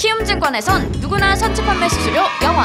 키움증권에선 누구나 선취 판매 수수료 0원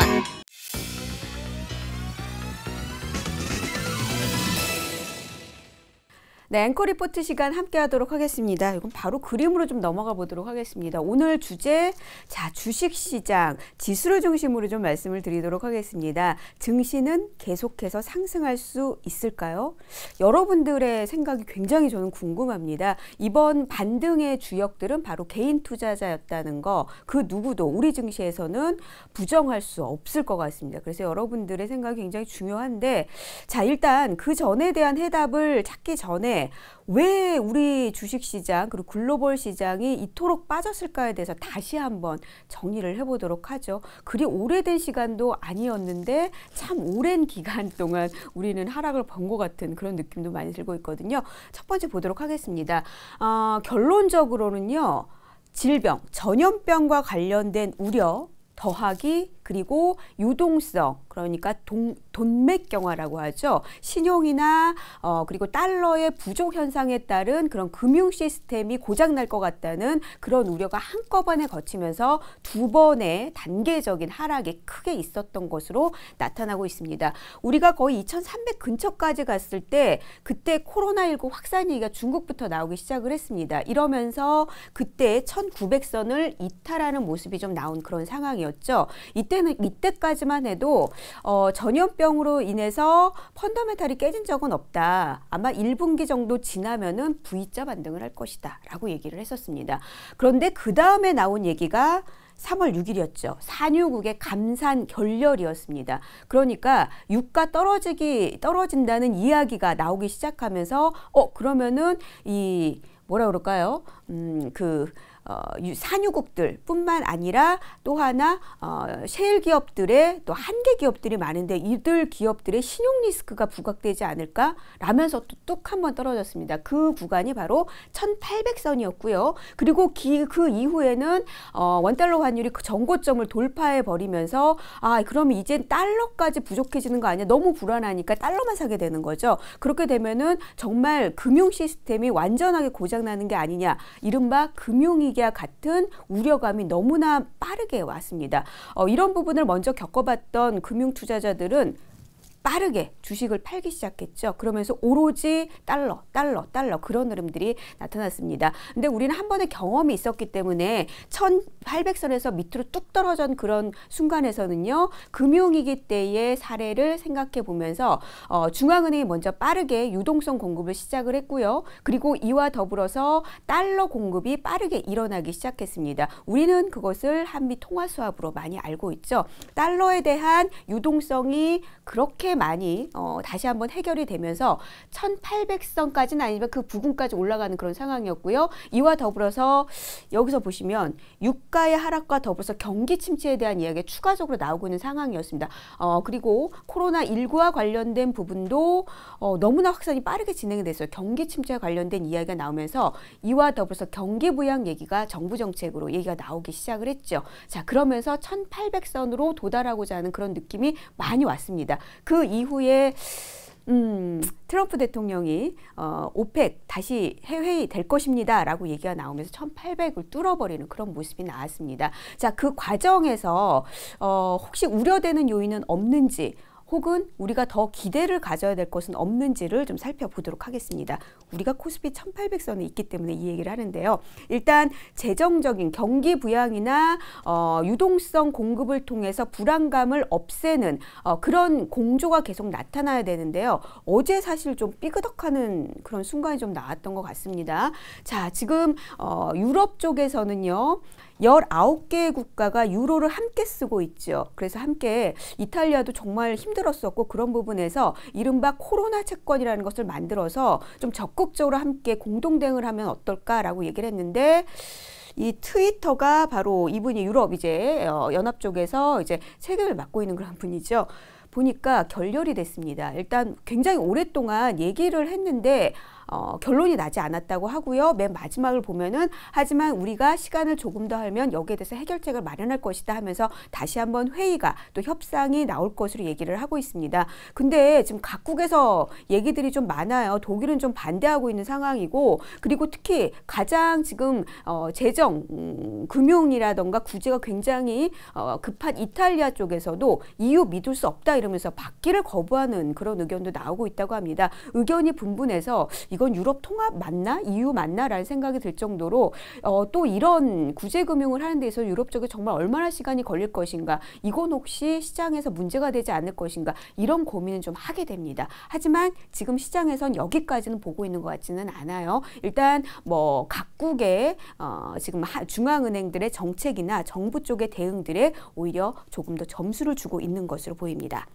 네, 앵커 리포트 시간 함께 하도록 하겠습니다. 이건 바로 그림으로 좀 넘어가 보도록 하겠습니다. 오늘 주제, 자, 주식시장, 지수를 중심으로 좀 말씀을 드리도록 하겠습니다. 증시는 계속해서 상승할 수 있을까요? 여러분들의 생각이 굉장히 저는 궁금합니다. 이번 반등의 주역들은 바로 개인 투자자였다는 거, 그 누구도 우리 증시에서는 부정할 수 없을 것 같습니다. 그래서 여러분들의 생각이 굉장히 중요한데, 자, 일단 그 전에 대한 해답을 찾기 전에 왜 우리 주식 시장 그리고 글로벌 시장이 이토록 빠졌을까에 대해서 다시 한번 정리를 해보도록 하죠. 그리 오래된 시간도 아니었는데 참 오랜 기간 동안 우리는 하락을 본 것 같은 그런 느낌도 많이 들고 있거든요. 첫 번째 보도록 하겠습니다. 어, 결론적으로는요. 질병, 전염병과 관련된 우려 더하기 그리고 유동성 그러니까 돈, 돈맥경화라고 하죠. 신용이나 어, 그리고 달러의 부족 현상에 따른 그런 금융 시스템이 고장날 것 같다는 그런 우려가 한꺼번에 거치면서 두 번의 단계적인 하락이 크게 있었던 것으로 나타나고 있습니다. 우리가 거의 2,300 근처까지 갔을 때 그때 코로나19 확산 얘기가 중국부터 나오기 시작을 했습니다. 이러면서 그때 1,900선을 이탈하는 모습이 좀 나온 그런 상황이었죠. 이때는 이때까지만 해도 어, 전염병으로 인해서 펀더멘탈이 깨진 적은 없다. 아마 1분기 정도 지나면은 V자 반등을 할 것이다. 라고 얘기를 했었습니다. 그런데 그 다음에 나온 얘기가 3월 6일이었죠. 산유국의 감산 결렬이었습니다. 그러니까 유가 떨어지기 떨어진다는 이야기가 나오기 시작하면서 어 그러면은 이 뭐라 그럴까요? 음그 어, 산유국들뿐만 아니라 또 하나 어, 셰일 기업들의 또 한계 기업들이 많은데 이들 기업들의 신용 리스크가 부각되지 않을까라면서 또 뚝 한번 떨어졌습니다. 그 구간이 바로 1,800선이었고요. 그리고 기, 그 이후에는 어, 원달러 환율이 그 전고점을 돌파해 버리면서 아 그러면 이제 달러까지 부족해지는 거 아니야? 너무 불안하니까 달러만 사게 되는 거죠. 그렇게 되면은 정말 금융 시스템이 완전하게 고장나는 게 아니냐. 이른바 금융이 분위기와 같은 우려감이 너무나 빠르게 왔습니다. 어, 이런 부분을 먼저 겪어봤던 금융 투자자들은 빠르게 주식을 팔기 시작했죠. 그러면서 오로지 달러, 달러, 달러 그런 흐름들이 나타났습니다. 근데 우리는 한 번의 경험이 있었기 때문에 1800선에서 밑으로 뚝 떨어진 그런 순간에서는요. 금융위기 때의 사례를 생각해 보면서 어, 중앙은행이 먼저 빠르게 유동성 공급을 시작을 했고요. 그리고 이와 더불어서 달러 공급이 빠르게 일어나기 시작했습니다. 우리는 그것을 한미 통화 수합으로 많이 알고 있죠. 달러에 대한 유동성이 그렇게 많이 어, 다시 한번 해결이 되면서 1800선까지는 아니면그 부근까지 올라가는 그런 상황이었고요. 이와 더불어서 여기서 보시면 유가의 하락과 더불어서 경기 침체에 대한 이야기가 추가적으로 나오고 있는 상황이었습니다. 어, 그리고 코로나19와 관련된 부분도 어, 너무나 확산이 빠르게 진행이 됐어요. 경기 침체와 관련된 이야기가 나오면서 이와 더불어서 경기 부양 얘기가 정부 정책으로 얘기가 나오기 시작을 했죠. 자, 그러면서 1800선으로 도달하고자 하는 그런 느낌이 많이 왔습니다. 그 이후에 음, 트럼프 대통령이 어, 오펙 다시 해회의 될 것입니다라고 얘기가 나오면서 1,800을 뚫어버리는 그런 모습이 나왔습니다. 자, 그 과정에서 어, 혹시 우려되는 요인은 없는지 혹은 우리가 더 기대를 가져야 될 것은 없는지를 좀 살펴보도록 하겠습니다. 우리가 코스피 1800선에 있기 때문에 이 얘기를 하는데요. 일단 재정적인 경기 부양이나 어, 유동성 공급을 통해서 불안감을 없애는 어, 그런 공조가 계속 나타나야 되는데요. 어제 사실 좀 삐그덕하는 그런 순간이 좀 나왔던 것 같습니다. 자, 지금 어, 유럽 쪽에서는요. 19개의 국가가 유로를 함께 쓰고 있죠. 그래서 함께 이탈리아도 정말 힘 힘들었었고 그런 부분에서 이른바 코로나 채권이라는 것을 만들어서 좀 적극적으로 함께 공동 대응을 하면 어떨까라고 얘기를 했는데 이 트위터가 바로 이분이 유럽 이제 어, 연합 쪽에서 이제 책임을 맡고 있는 그런 분이죠. 보니까 결렬이 됐습니다. 일단 굉장히 오랫동안 얘기를 했는데 어, 결론이 나지 않았다고 하고요. 맨 마지막을 보면은 하지만 우리가 시간을 조금 더 하면 여기에 대해서 해결책을 마련할 것이다 하면서 다시 한번 회의가 또 협상이 나올 것으로 얘기를 하고 있습니다. 근데 지금 각국에서 얘기들이 좀 많아요. 독일은 좀 반대하고 있는 상황이고 그리고 특히 가장 지금 어, 재정 음, 금융이라던가 구제가 굉장히 어, 급한 이탈리아 쪽에서도 이유 믿을 수 없다 이러면서 받기를 거부하는 그런 의견도 나오고 있다고 합니다. 의견이 분분해서 이건 유럽 통합 맞나? 이유 맞나라는 생각이 들 정도로 어, 또 이런 구제 금융을 하는 데서 있어 유럽 쪽에 정말 얼마나 시간이 걸릴 것인가? 이건 혹시 시장에서 문제가 되지 않을 것인가? 이런 고민은 좀 하게 됩니다. 하지만 지금 시장에선 여기까지는 보고 있는 것 같지는 않아요. 일단 뭐 각국의 어, 지금 중앙은행들의 정책이나 정부 쪽의 대응들에 오히려 조금 더 점수를 주고 있는 것으로 보입니다.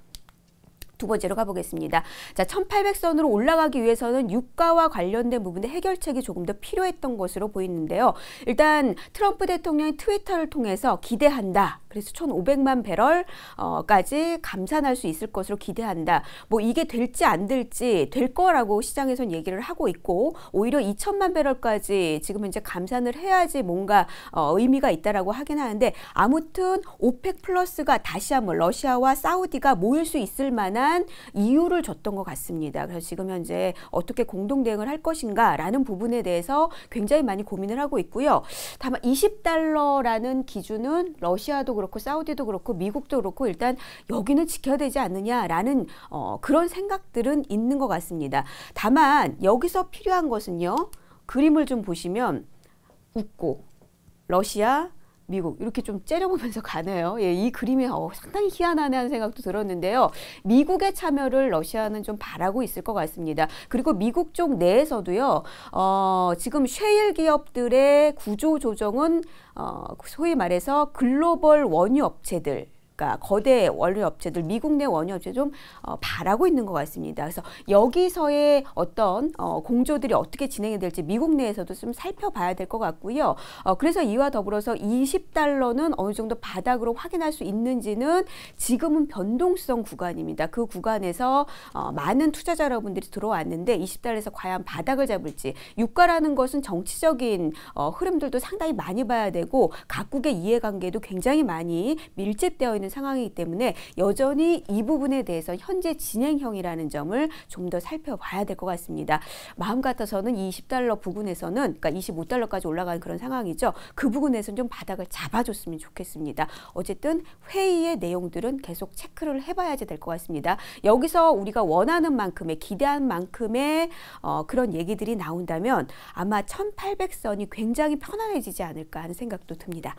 두 번째로 가보겠습니다. 자, 1800선으로 올라가기 위해서는 유가와 관련된 부분의 해결책이 조금 더 필요했던 것으로 보이는데요. 일단 트럼프 대통령이 트위터를 통해서 기대한다. 그래서 1,500만 배럴까지 감산할 수 있을 것으로 기대한다. 뭐 이게 될지 안 될지 될 거라고 시장에선 얘기를 하고 있고 오히려 2 0 0 0만 배럴까지 지금 이제 감산을 해야지 뭔가 어, 의미가 있다라고 하긴 하는데 아무튼 오펙 플러스가 다시 한번 러시아와 사우디가 모일 수 있을 만한 대한 이유를 줬던 것 같습니다. 그래서 지금 현재 어떻게 공동 대응을 할 것인가라는 부분에 대해서 굉장히 많이 고민을 하고 있고요. 다만 20달러라는 기준은 러시아도 그렇고 사우디도 그렇고 미국도 그렇고 일단 여기는 지켜야 되지 않느냐라는 어, 그런 생각들은 있는 것 같습니다. 다만 여기서 필요한 것은요. 그림을 좀 보시면 웃고 러시아, 미국 이렇게 좀 째려보면서 가네요. 예, 이 그림이 어, 상당히 희한하네 하는 생각도 들었는데요. 미국의 참여를 러시아는 좀 바라고 있을 것 같습니다. 그리고 미국 쪽 내에서도요. 어, 지금 쉐일 기업들의 구조 조정은 어, 소위 말해서 글로벌 원유 업체들 그러까 거대 원료 업체들 미국 내 원유 업체 좀 어, 바라고 있는 것 같습니다. 그래서 여기서의 어떤 어, 공조들이 어떻게 진행이 될지 미국 내에서도 좀 살펴봐야 될 것 같고요. 어, 그래서 이와 더불어서 20달러는 어느 정도 바닥으로 확인할 수 있는지는 지금은 변동성 구간입니다. 그 구간에서 어, 많은 투자자 여러분들이 들어왔는데 20달러에서 과연 바닥을 잡을지 유가라는 것은 정치적인 어, 흐름들도 상당히 많이 봐야 되고 각국의 이해관계도 굉장히 많이 밀집되어 있는 상황이기 때문에 여전히 이 부분에 대해서 현재 진행형이라는 점을 좀 더 살펴봐야 될 것 같습니다. 마음 같아서는 20달러 부근에서는 그러니까 25달러까지 올라간 그런 상황이죠. 그 부근에서는 좀 바닥을 잡아줬으면 좋겠습니다. 어쨌든 회의의 내용들은 계속 체크를 해봐야지 될 것 같습니다. 여기서 우리가 원하는 만큼의 기대한 만큼의 어, 그런 얘기들이 나온다면 아마 1800선이 굉장히 편안해지지 않을까 하는 생각도 듭니다.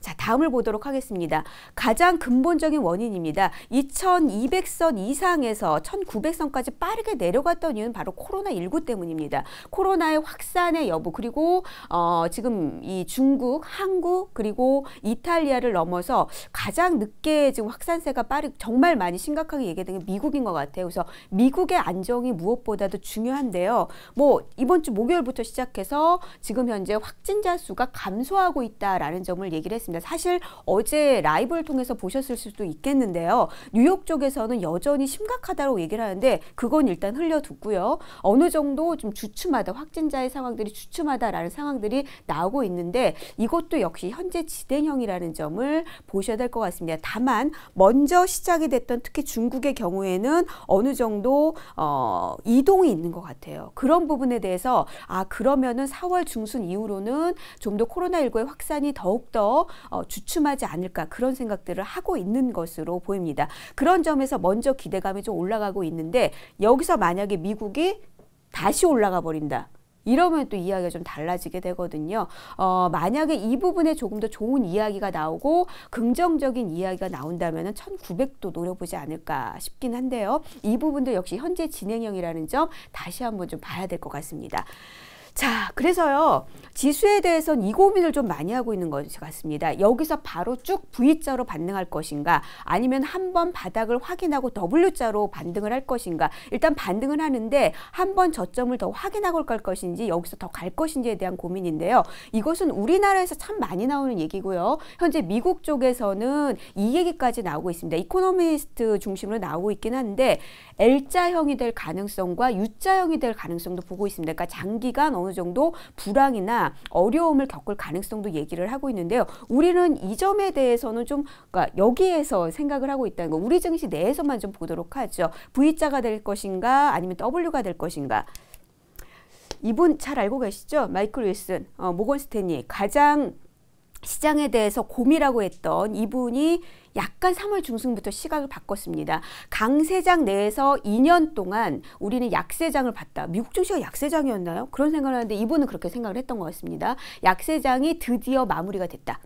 자, 다음을 보도록 하겠습니다. 가장 근본적인 원인입니다. 2200선 이상에서 1900선까지 빠르게 내려갔던 이유는 바로 코로나19 때문입니다. 코로나의 확산의 여부 그리고 어, 지금 이 중국, 한국 그리고 이탈리아를 넘어서 가장 늦게 지금 확산세가 빠르 정말 많이 심각하게 얘기되는 게 미국인 것 같아요. 그래서 미국의 안정이 무엇보다도 중요한데요. 뭐 이번 주 목요일부터 시작해서 지금 현재 확진자 수가 감소하고 있다라는 점을 얘기를 했습니다. 하습니다 사실 어제 라이브를 통해서 보셨을 수도 있겠는데요. 뉴욕 쪽에서는 여전히 심각하다고 얘기를 하는데 그건 일단 흘려두고요 어느 정도 좀 주춤하다 확진자의 상황들이 주춤하다라는 상황들이 나오고 있는데 이것도 역시 현재 진행형이라는 점을 보셔야 될 것 같습니다. 다만 먼저 시작이 됐던 특히 중국의 경우에는 어느 정도 어, 이동이 있는 것 같아요. 그런 부분에 대해서 아 그러면은 4월 중순 이후로는 좀 더 코로나19의 확산이 더욱더 어, 주춤하지 않을까 그런 생각들을 하고 있는 것으로 보입니다. 그런 점에서 먼저 기대감이 좀 올라가고 있는데 여기서 만약에 미국이 다시 올라가 버린다. 이러면 또 이야기가 좀 달라지게 되거든요. 어, 만약에 이 부분에 조금 더 좋은 이야기가 나오고 긍정적인 이야기가 나온다면 1900도 노려보지 않을까 싶긴 한데요. 이 부분도 역시 현재 진행형이라는 점 다시 한번 좀 봐야 될 것 같습니다. 자, 그래서요. 지수에 대해서는 이 고민을 좀 많이 하고 있는 것 같습니다. 여기서 바로 쭉 V자로 반등할 것인가 아니면 한번 바닥을 확인하고 W자로 반등을 할 것인가 일단 반등을 하는데 한 번 저점을 더 확인하고 갈 것인지 여기서 더 갈 것인지에 대한 고민인데요. 이것은 우리나라에서 참 많이 나오는 얘기고요. 현재 미국 쪽에서는 이 얘기까지 나오고 있습니다. 이코노미스트 중심으로 나오고 있긴 한데 L자형이 될 가능성과 U자형이 될 가능성도 보고 있습니다. 그러니까 장기간 어느 어느 정도 불황이나 어려움을 겪을 가능성도 얘기를 하고 있는데요. 우리는 이 점에 대해서는 좀 그러니까 여기에서 생각을 하고 있다는 거 우리 증시 내에서만 좀 보도록 하죠. V자가 될 것인가 아니면 W가 될 것인가 이분 잘 알고 계시죠? 마이클 윌슨, 어, 모건 스탠리 가장 시장에 대해서 고미라고 했던 이분이 약간 3월 중순부터 시각을 바꿨습니다. 강세장 내에서 2년 동안 우리는 약세장을 봤다. 미국 증시가 약세장이었나요? 그런 생각을 하는데 이분은 그렇게 생각을 했던 것 같습니다. 약세장이 드디어 마무리가 됐다.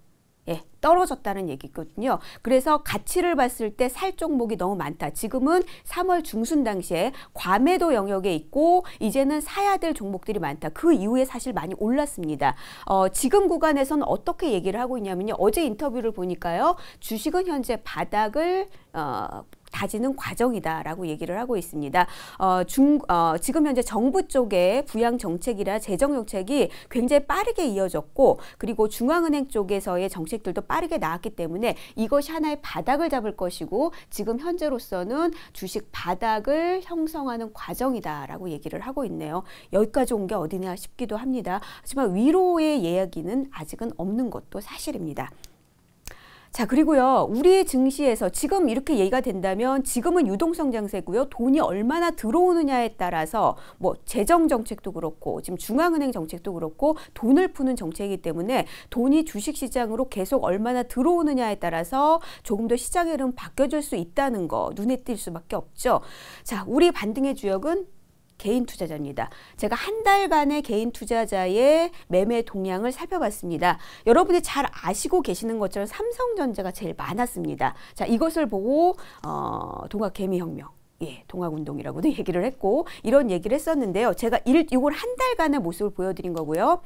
예, 떨어졌다는 얘기거든요. 그래서 가치를 봤을 때 살 종목이 너무 많다. 지금은 3월 중순 당시에 과매도 영역에 있고 이제는 사야 될 종목들이 많다. 그 이후에 사실 많이 올랐습니다. 어, 지금 구간에서는 어떻게 얘기를 하고 있냐면요. 어제 인터뷰를 보니까요. 주식은 현재 바닥을 어, 가지는 과정이다라고 얘기를 하고 있습니다. 어, 중, 어, 지금 현재 정부 쪽의 부양 정책이라 재정 정책이 굉장히 빠르게 이어졌고 그리고 중앙은행 쪽에서의 정책들도 빠르게 나왔기 때문에 이것이 하나의 바닥을 잡을 것이고 지금 현재로서는 주식 바닥을 형성하는 과정이다라고 얘기를 하고 있네요. 여기까지 온 게 어디냐 싶기도 합니다. 하지만 위로의 이야기는 아직은 없는 것도 사실입니다. 자, 그리고요. 우리의 증시에서 지금 이렇게 얘기가 된다면 지금은 유동성 장세고요. 돈이 얼마나 들어오느냐에 따라서 뭐 재정 정책도 그렇고 지금 중앙은행 정책도 그렇고 돈을 푸는 정책이기 때문에 돈이 주식 시장으로 계속 얼마나 들어오느냐에 따라서 조금 더 시장의 흐름 바뀌어질 수 있다는 거 눈에 띌 수밖에 없죠. 자, 우리 반등의 주역은 개인 투자자입니다. 제가 한 달반의 개인 투자자의 매매 동향을 살펴봤습니다. 여러분이 잘 아시고 계시는 것처럼 삼성전자가 제일 많았습니다. 자, 이것을 보고 어, 동학개미혁명 예, 동학운동이라고도 얘기를 했고 이런 얘기를 했었는데요. 제가 일, 이걸 한 달간의 모습을 보여드린 거고요.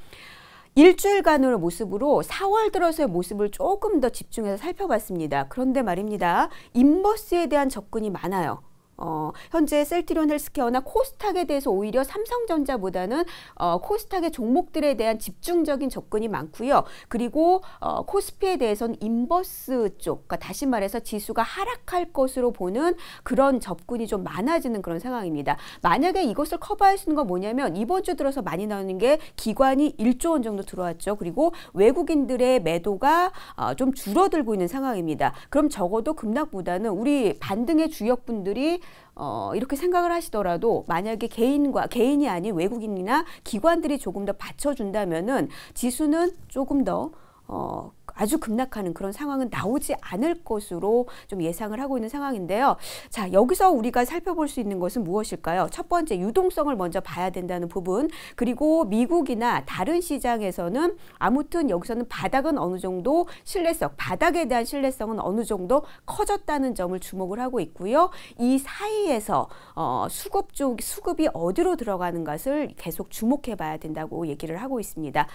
일주일간으로 모습으로 4월 들어서의 모습을 조금 더 집중해서 살펴봤습니다. 그런데 말입니다. 인버스에 대한 접근이 많아요. 어, 현재 셀트리온 헬스케어나 코스닥에 대해서 오히려 삼성전자보다는 어, 코스닥의 종목들에 대한 집중적인 접근이 많고요. 그리고 어, 코스피에 대해서는 인버스 쪽, 그러니까 다시 말해서 지수가 하락할 것으로 보는 그런 접근이 좀 많아지는 그런 상황입니다. 만약에 이것을 커버할 수 있는 건 뭐냐면 이번 주 들어서 많이 나오는 게 기관이 1조 원 정도 들어왔죠. 그리고 외국인들의 매도가 어, 좀 줄어들고 있는 상황입니다. 그럼 적어도 급락보다는 우리 반등의 주역분들이 어, 이렇게 생각을 하시더라도 만약에 개인과 개인이 아닌 외국인이나 기관들이 조금 더 받쳐준다면은 지수는 조금 더 어, 아주 급락하는 그런 상황은 나오지 않을 것으로 좀 예상을 하고 있는 상황인데요. 자, 여기서 우리가 살펴볼 수 있는 것은 무엇일까요? 첫 번째 유동성을 먼저 봐야 된다는 부분. 그리고 미국이나 다른 시장에서는 아무튼 여기서는 바닥은 어느 정도 신뢰성, 바닥에 대한 신뢰성은 어느 정도 커졌다는 점을 주목을 하고 있고요. 이 사이에서 어, 수급 쪽 수급이 어디로 들어가는 것을 계속 주목해 봐야 된다고 얘기를 하고 있습니다.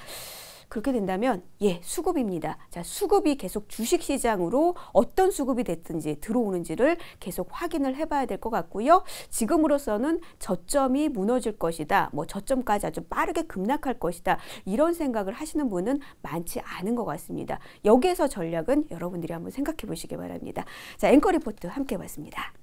그렇게 된다면 예, 수급입니다. 자, 수급이 계속 주식 시장으로 어떤 수급이 됐든지 들어오는지를 계속 확인을 해 봐야 될 것 같고요. 지금으로서는 저점이 무너질 것이다. 뭐 저점까지 아주 빠르게 급락할 것이다. 이런 생각을 하시는 분은 많지 않은 것 같습니다. 여기에서 전략은 여러분들이 한번 생각해 보시기 바랍니다. 자, 앵커 리포트 함께 봤습니다.